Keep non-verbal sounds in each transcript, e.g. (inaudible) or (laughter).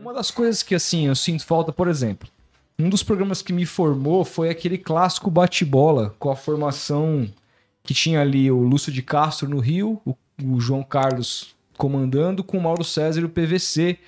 Uma das coisas que, assim, eu sinto falta, por exemplo, um dos programas que me formou foi aquele clássico bate-bola com a formação que tinha ali o Lúcio de Castro no Rio, o, o João Carlos comandando, com o Mauro César e o PVC,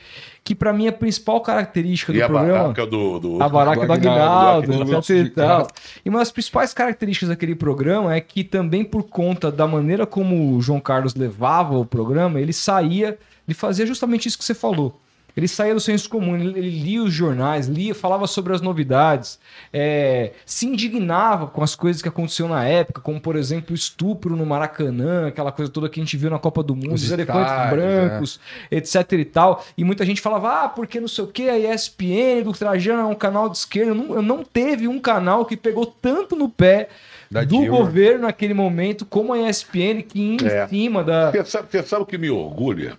que para mim é a principal característica do programa. A barraca do, do... A barraca do Aguinaldo, do Aguinaldo né, e tal. E uma das principais características daquele programa é que também por conta da maneira como o João Carlos levava o programa, ele saía, ele fazia justamente isso que você falou ele saía do senso comum, ele, ele lia os jornais, lia, falava sobre as novidades, é, se indignava com as coisas que aconteciam na época, como, por exemplo, o estupro no Maracanã, aquela coisa toda que a gente viu na Copa do Mundo, os, os elefantes é. brancos, é. etc e tal. E muita gente falava, ah, porque não sei o que, a ESPN do Trajano é um canal de esquerda. Não, não teve um canal que pegou tanto no pé da do Dilma. governo naquele momento, como a ESPN, que em é. cima da. Você sabe, sabe o que me orgulha?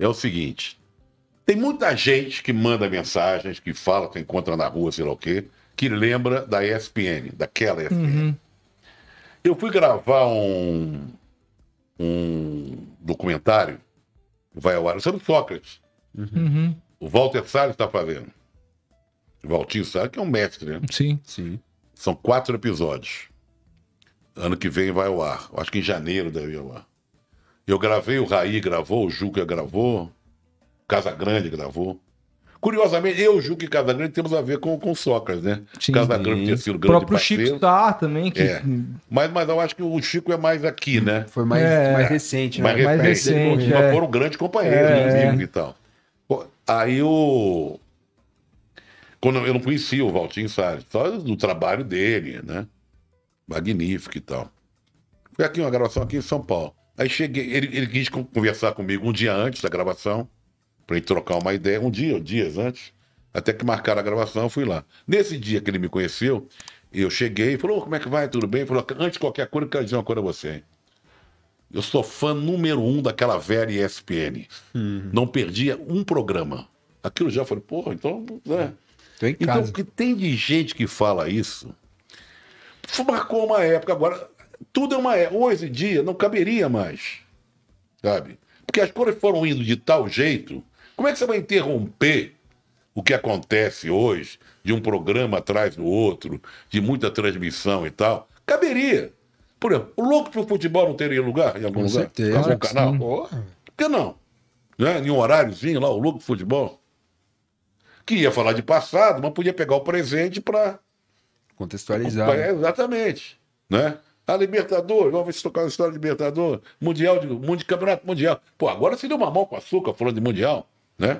É o seguinte: tem muita gente que manda mensagens, que fala, que encontra na rua, sei lá o quê, que lembra da ESPN, daquela ESPN. Uhum. Eu fui gravar um, um documentário, vai ao ar, sobre Sócrates. Uhum. O Walter Salles está fazendo. O Valtinho Salles, que é um mestre, né? Sim. Sim. São quatro episódios. Ano que vem vai ao ar. Acho que em janeiro deve ir ao ar. Eu gravei, o Raí gravou, o Juca gravou, Casa Grande gravou. Curiosamente, eu julgo que Casa Grande temos a ver com, com Sócrates, né? Sim, Casa Grande tinha sido grande O próprio parceiro. Chico Star também. Que... É. Mas, mas eu acho que o Chico é mais aqui, né? Foi mais, é, mais recente. Mais, né? mais recente. Mas é. foram grandes companheiros, é. Né, amigos e tal. Aí o... Quando eu não conhecia o Valtinho Salles, só do trabalho dele, né? Magnífico e tal. Foi aqui uma gravação aqui em São Paulo. Aí cheguei, ele, ele quis conversar comigo um dia antes da gravação pra gente trocar uma ideia um dia, dias antes. Até que marcaram a gravação, eu fui lá. Nesse dia que ele me conheceu, eu cheguei e falou: oh, como é que vai? Tudo bem? Ele falou: antes de qualquer coisa, eu quero dizer uma coisa a você, hein? Eu sou fã número um daquela velha ESPN. Hum. Não perdia um programa. Aquilo já falei, porra, então. Né? É, então, o que tem de gente que fala isso? Marcou uma época, agora. Tudo é uma época. Hoje em dia não caberia mais. Sabe? Porque as coisas foram indo de tal jeito como é que você vai interromper o que acontece hoje, de um programa atrás do outro, de muita transmissão e tal? Caberia. Por exemplo, o louco o futebol não teria lugar em algum Com lugar? Certeza, algum canal? por que não? Né? Em um horáriozinho lá, o louco pro futebol. Que ia falar de passado, mas podia pegar o presente para contextualizar. Né? exatamente. Né? A Libertadores, vamos tocar a história da Libertadores, Mundial, de, mundo, Campeonato Mundial. Pô, agora se deu uma mão com açúcar falando de Mundial. Né?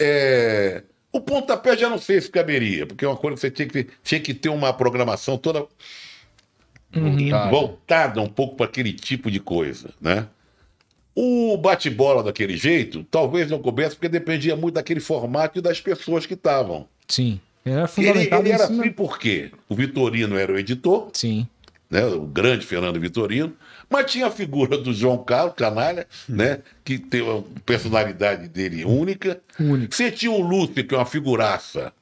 É... O pontapé já não sei se caberia, porque é uma coisa que você tinha que, tinha que ter uma programação toda uhum. voltada um pouco para aquele tipo de coisa, né? O bate-bola daquele jeito talvez não coubesse, porque dependia muito daquele formato e das pessoas que estavam. Sim. Era fundamental. Ele, ele era assim por quê? O Vitorino era o editor. Sim né, o grande Fernando Vitorino, mas tinha a figura do João Carlos, canalha, hum. né, que tem uma personalidade dele única. única. Você tinha o Lúcio, que é uma figuraça,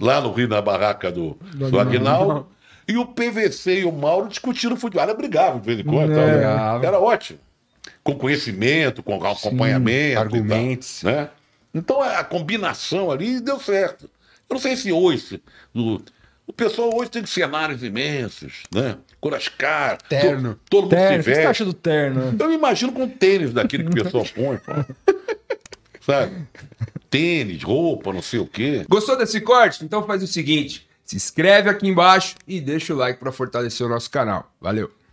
lá no Rio, na barraca do, do, do Aguinaldo. E o PVC e o Mauro discutiram futebol. Era brigava, de vez em quando. É, né? era ótimo. Com conhecimento, com acompanhamento. Sim, argumentos. Tal, né? Então a combinação ali deu certo. Eu não sei se hoje, no, o pessoal hoje tem cenários imensos, né? Curas terno. To, todo terno. mundo se veste. O que você tá acha do terno? Né? Eu me imagino com tênis daquele que o pessoal (laughs) põe, pô. Sabe? Tênis, roupa, não sei o quê. Gostou desse corte? Então faz o seguinte: se inscreve aqui embaixo e deixa o like para fortalecer o nosso canal. Valeu!